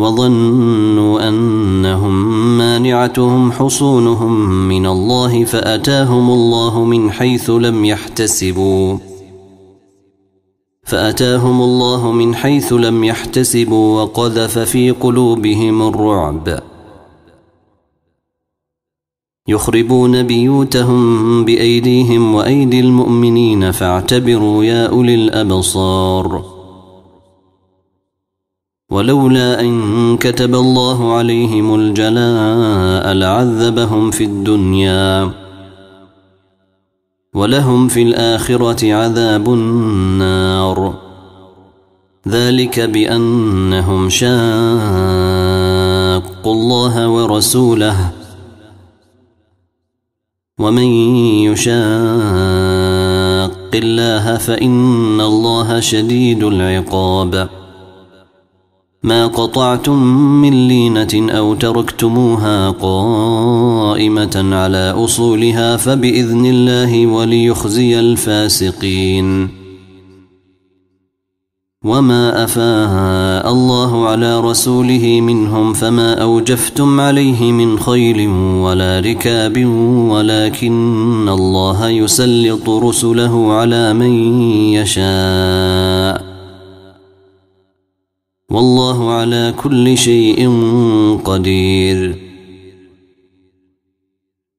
وظنوا انهم مانعتهم حصونهم من الله فاتاهم الله من حيث لم يحتسبوا فاتاهم الله من حيث لم يحتسبوا وقذف في قلوبهم الرعب يخربون بيوتهم بايديهم وايدي المؤمنين فاعتبروا يا اولي الابصار ولولا أن كتب الله عليهم الجلاء لعذبهم في الدنيا ولهم في الآخرة عذاب النار ذلك بأنهم شاقوا الله ورسوله ومن يشاق الله فإن الله شديد العقاب ما قطعتم من لينة أو تركتموها قائمة على أصولها فبإذن الله وليخزي الفاسقين وما أفاها الله على رسوله منهم فما أوجفتم عليه من خيل ولا ركاب ولكن الله يسلط رسله على من يشاء والله على كل شيء قدير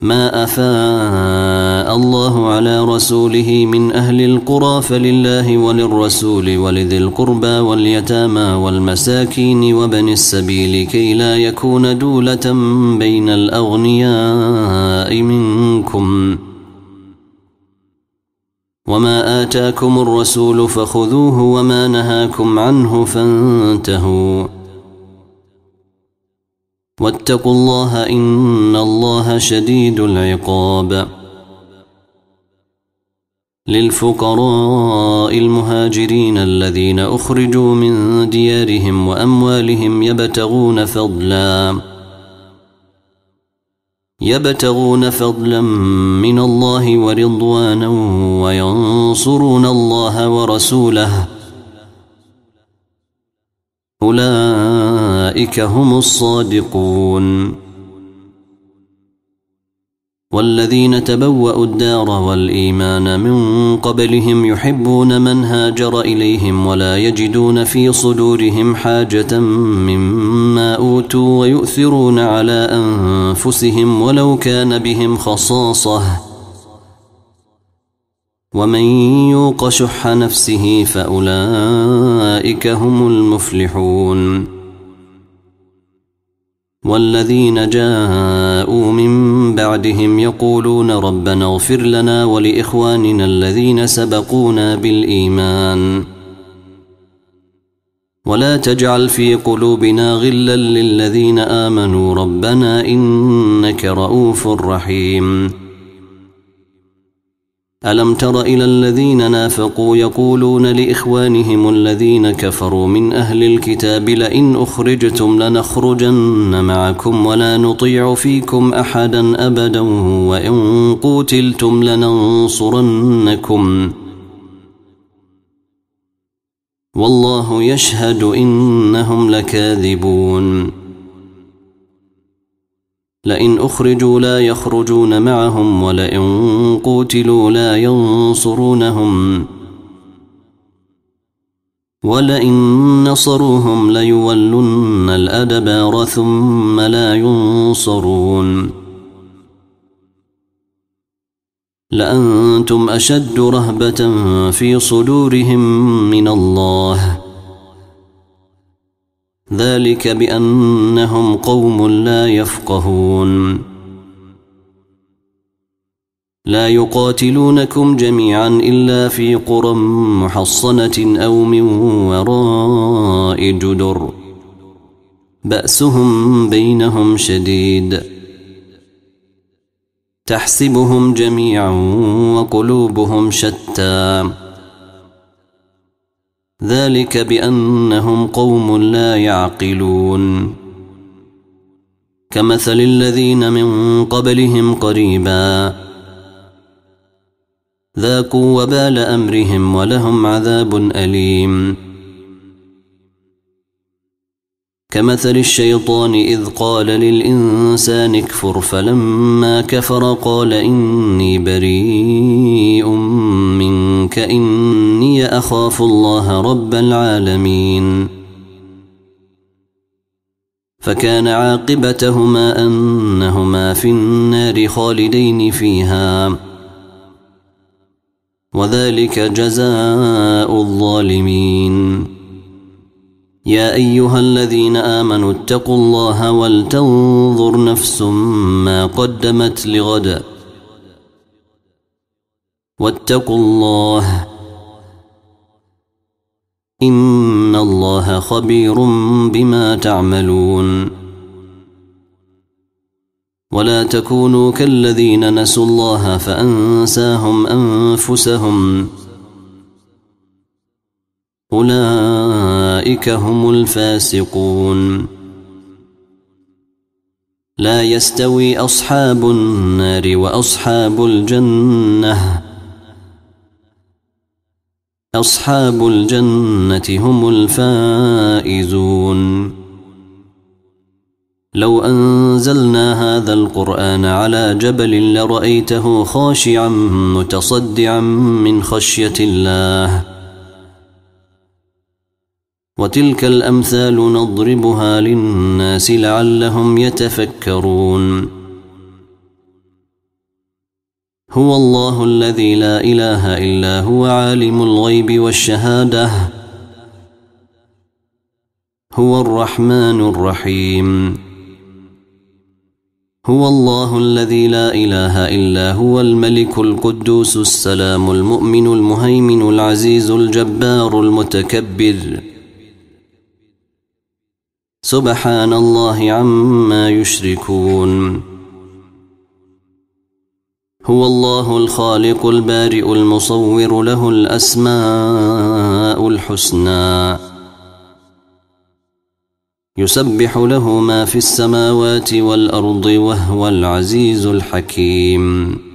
ما افاء الله على رسوله من اهل القرى فلله وللرسول ولذي القربى واليتامى والمساكين وبني السبيل كي لا يكون دوله بين الاغنياء منكم وما آتاكم الرسول فخذوه وما نهاكم عنه فانتهوا واتقوا الله إن الله شديد العقاب للفقراء المهاجرين الذين أخرجوا من ديارهم وأموالهم يبتغون فضلاً يبتغون فضلا من الله ورضوانا وينصرون الله ورسوله أولئك هم الصادقون والذين تبوأوا الدار والإيمان من قبلهم يحبون من هاجر إليهم ولا يجدون في صدورهم حاجة مما أوتوا ويؤثرون على أنفسهم ولو كان بهم خصاصة ومن يوق شح نفسه فأولئك هم المفلحون والذين جاءوا من بعدهم يقولون ربنا اغفر لنا ولإخواننا الذين سبقونا بالإيمان ولا تجعل في قلوبنا غلا للذين آمنوا ربنا إنك رؤوف رحيم ألم تر إلى الذين نافقوا يقولون لإخوانهم الذين كفروا من أهل الكتاب لئن أخرجتم لنخرجن معكم ولا نطيع فيكم أحدا أبدا وإن قوتلتم لننصرنكم والله يشهد إنهم لكاذبون لئن أخرجوا لا يخرجون معهم ولئن قوتلوا لا ينصرونهم ولئن نصروهم ليولن الأدبار ثم لا ينصرون لأنتم أشد رهبة في صدورهم من الله ذلك بأنهم قوم لا يفقهون لا يقاتلونكم جميعا إلا في قرى محصنة أو من وراء جدر بأسهم بينهم شديد تحسبهم جميعا وقلوبهم شتى ذلك بأنهم قوم لا يعقلون كمثل الذين من قبلهم قريبا ذاقوا وبال أمرهم ولهم عذاب أليم كمثل الشيطان إذ قال للإنسان اكفر فلما كفر قال إني بريء منك إني أخاف الله رب العالمين فكان عاقبتهما أنهما في النار خالدين فيها وذلك جزاء الظالمين يا ايها الذين امنوا اتقوا الله ولتنظر نفس ما قدمت لغد واتقوا الله ان الله خبير بما تعملون ولا تكونوا كالذين نسوا الله فانساهم انفسهم اولئك أولئك هم الفاسقون لا يستوي أصحاب النار وأصحاب الجنة أصحاب الجنة هم الفائزون لو أنزلنا هذا القرآن على جبل لرأيته خاشعا متصدعا من خشية الله وتلك الامثال نضربها للناس لعلهم يتفكرون هو الله الذي لا اله الا هو عالم الغيب والشهاده هو الرحمن الرحيم هو الله الذي لا اله الا هو الملك القدوس السلام المؤمن المهيمن العزيز الجبار المتكبر سبحان الله عما يشركون هو الله الخالق البارئ المصور له الاسماء الحسنى يسبح له ما في السماوات والارض وهو العزيز الحكيم